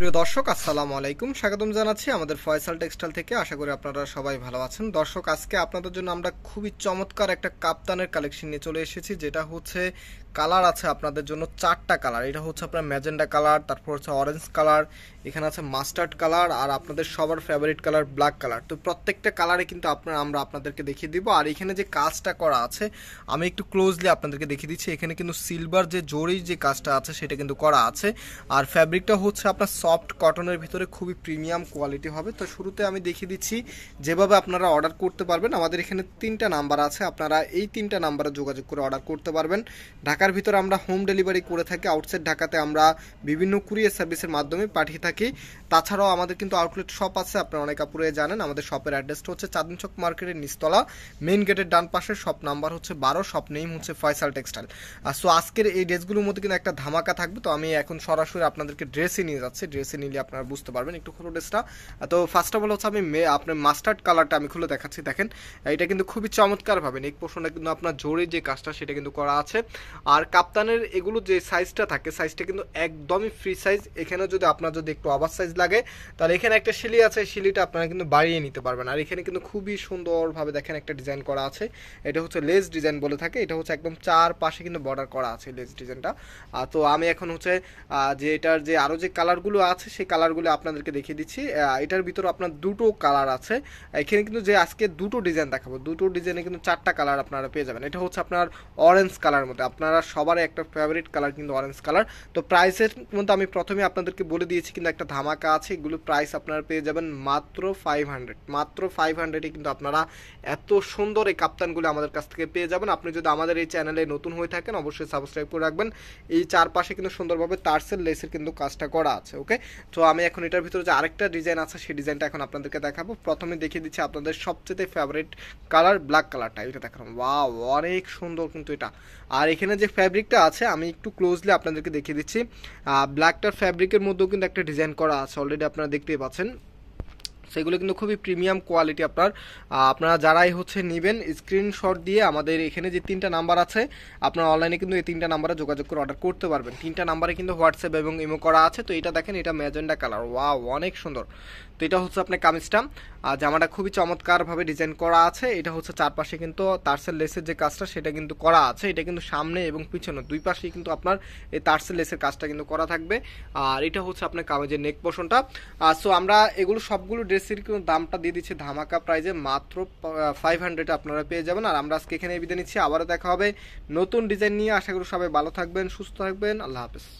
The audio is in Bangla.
প্রিয় দর্শক আসসালামু আলাইকুম স্বাগতম জানাচ্ছি আমাদের ফয়সাল টেক্সটাইল থেকে আশা করি আপনারা সবাই ভালো আছেন দর্শক আজকে আপনাদের জন্য আমরা খুবই চমৎকার একটা কাপ্তানের কালেকশন নিয়ে চলে এসেছি যেটা হচ্ছে কালার আছে আপনাদের জন্য চারটা কালার এটা হচ্ছে আপনার ম্যাজেন্ডা কালার তারপর হচ্ছে অরেঞ্জ কালার এখানে আছে মাস্টার্ড কালার আর আপনাদের সবার ফেভারিট কালার ব্ল্যাক কালার তো প্রত্যেকটা কালারে কিন্তু আপনার আমরা আপনাদেরকে দেখিয়ে দিব আর এখানে যে কাজটা করা আছে আমি একটু ক্লোজলি আপনাদেরকে দেখিয়ে দিচ্ছি এখানে কিন্তু সিলভার যে জোরেই যে কাজটা আছে সেটা কিন্তু করা আছে আর ফ্যাব্রিকটা হচ্ছে আপনার সফট কটনের ভিতরে খুবই প্রিমিয়াম কোয়ালিটি হবে তো শুরুতে আমি দেখিয়ে দিচ্ছি যেভাবে আপনারা অর্ডার করতে পারবেন আমাদের এখানে তিনটা নাম্বার আছে আপনারা এই তিনটা নাম্বারে যোগাযোগ করে অর্ডার করতে পারবেন ঢাকা ঢাকার ভিতর আমরা হোম ডেলিভারি করে থাকি আউটসাইড ঢাকাতে আমরা বিভিন্ন কুরিয়ার সার্ভিসের মাধ্যমে পাঠিয়ে থাকি তাছাড়াও আমাদের কিন্তু আউটলেট শপ আছে আপনারা অনেক আপুরে জানেন আমাদের শপের অ্যাড্রেসটা হচ্ছে চাঁদনচক চক মার্কেটের নিচতলা মেন গেটের ডান পাশে শপ নাম্বার হচ্ছে বারো শপ নেম হচ্ছে ফয়সাল টেক্সটাইল সো আজকের এই ড্রেসগুলোর মধ্যে কিন্তু একটা ধামাকা থাকবে তো আমি এখন সরাসরি আপনাদেরকে ড্রেসে নিয়ে যাচ্ছি ড্রেসে নিলে আপনারা বুঝতে পারবেন একটু খুলো ড্রেসটা তো ফার্স্ট অফ অল হচ্ছে আমি আপনার মাস্টার্ড কালারটা আমি খুলে দেখাচ্ছি দেখেন এটা কিন্তু খুবই চমৎকার ভাবেন এই কিন্তু আপনার জোরে যে কাজটা সেটা কিন্তু করা আছে আর কাপ্তানের এগুলো যে সাইজটা থাকে সাইজটা কিন্তু একদমই ফ্রি সাইজ এখানে যদি আপনার যদি একটু আবার সাইজ লাগে তাহলে এখানে একটা শিলি আছে শিলিটা আপনারা কিন্তু বাড়িয়ে নিতে পারবেন আর এখানে কিন্তু খুবই সুন্দরভাবে দেখেন একটা ডিজাইন করা আছে এটা হচ্ছে লেস ডিজাইন বলে থাকে এটা হচ্ছে একদম চার পাশে কিন্তু বর্ডার করা আছে লেস ডিজাইনটা তো আমি এখন হচ্ছে যে এটার যে আরও যে কালারগুলো আছে সেই কালারগুলো আপনাদেরকে দেখিয়ে দিচ্ছি এটার ভিতরে আপনার দুটো কালার আছে এখানে কিন্তু যে আজকে দুটো ডিজাইন দেখাবো দুটো ডিজাইনে কিন্তু চারটা কালার আপনারা পেয়ে যাবেন এটা হচ্ছে আপনার অরেঞ্জ কালার মধ্যে আপনারা আপনারা সবার একটা ফেভারিট কালার কিন্তু অরেঞ্জ কালার তো প্রাইসের মধ্যে আমি প্রথমে আপনাদেরকে বলে দিয়েছি কিন্তু একটা ধামাকা আছে এগুলো প্রাইস আপনারা পেয়ে যাবেন মাত্র ফাইভ হান্ড্রেড মাত্র ফাইভ হান্ড্রেডে কিন্তু আপনারা এত সুন্দর এই কাপ্তানগুলো আমাদের কাছ থেকে পেয়ে যাবেন আপনি যদি আমাদের এই চ্যানেলে নতুন হয়ে থাকেন অবশ্যই সাবস্ক্রাইব করে রাখবেন এই চারপাশে কিন্তু সুন্দরভাবে তারসেল লেসের কিন্তু কাজটা করা আছে ওকে তো আমি এখন এটার ভিতরে যে আরেকটা ডিজাইন আছে সেই ডিজাইনটা এখন আপনাদেরকে দেখাবো প্রথমে দেখিয়ে দিচ্ছি আপনাদের সবচেয়ে ফেভারিট কালার ব্ল্যাক কালারটা এটা দেখালাম ওয়া অনেক সুন্দর কিন্তু এটা আর এখানে যে ফ্যাব্রিকটা আছে আমি একটু ক্লোজলি আপনাদেরকে দেখিয়ে দিচ্ছি ব্ল্যাকটার ফ্যাব্রিকের মধ্যেও কিন্তু একটা ডিজাইন করা আছে অলরেডি আপনারা দেখতেই পাচ্ছেন সেগুলো কিন্তু খুবই প্রিমিয়াম কোয়ালিটি আপনার আপনারা যারাই হচ্ছে নেবেন স্ক্রিনশট দিয়ে আমাদের এখানে যে তিনটা নাম্বার আছে আপনারা অনলাইনে কিন্তু এই তিনটা নাম্বারে যোগাযোগ করে অর্ডার করতে পারবেন তিনটা নাম্বারে কিন্তু হোয়াটসঅ্যাপ এবং ইমো করা আছে তো এটা দেখেন এটা ম্যাজেন্ডা কালার ওয়া অনেক সুন্দর তো এটা হচ্ছে আপনার কামিজটা আর জামাটা খুবই চমৎকারভাবে ডিজাইন করা আছে এটা হচ্ছে চারপাশে কিন্তু তারসেল লেসের যে কাজটা সেটা কিন্তু করা আছে এটা কিন্তু সামনে এবং পিছনে দুই পাশে কিন্তু আপনার এই তারসেল লেসের কাজটা কিন্তু করা থাকবে আর এটা হচ্ছে আপনার কামিজের নেক পোষণটা সো আমরা এগুলো সবগুলো ড্রেস ড্রেসের কিন্তু দামটা দিয়ে দিচ্ছি ধামাকা প্রাইজে মাত্র ফাইভ হান্ড্রেড আপনারা পেয়ে যাবেন আর আমরা আজকে এখানে বিদায় নিচ্ছি আবারও দেখা হবে নতুন ডিজাইন নিয়ে আশা করি সবাই ভালো থাকবেন সুস্থ থাকবেন আল্লাহ হাফেজ